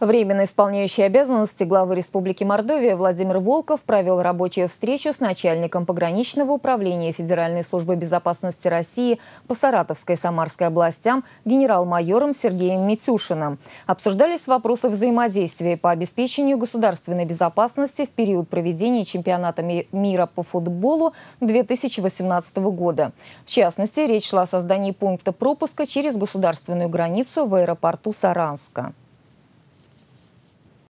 Временно исполняющий обязанности главы Республики Мордовия Владимир Волков провел рабочую встречу с начальником пограничного управления Федеральной службы безопасности России по Саратовской и Самарской областям генерал-майором Сергеем Митюшиным. Обсуждались вопросы взаимодействия по обеспечению государственной безопасности в период проведения чемпионата мира по футболу 2018 года. В частности, речь шла о создании пункта пропуска через государственную границу в аэропорту Саранска.